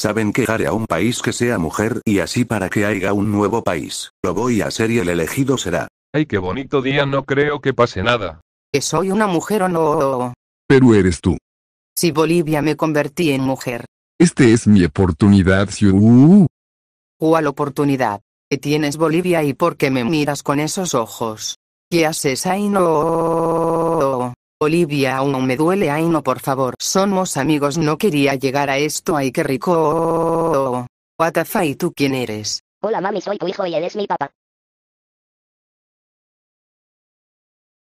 Saben que haré a un país que sea mujer y así para que haya un nuevo país. Lo voy a hacer y el elegido será. Ay, qué bonito día, no creo que pase nada. ¿Que soy una mujer o no? Pero eres tú. Si Bolivia me convertí en mujer. Este es mi oportunidad, Siu. Uh. ¿Cuál oportunidad? ¿Qué tienes Bolivia y por qué me miras con esos ojos? ¿Qué haces ahí no? Olivia aún me duele ay no por favor somos amigos no quería llegar a esto ay qué rico What the ¿y tú quién eres? Hola mami soy tu hijo y eres mi papá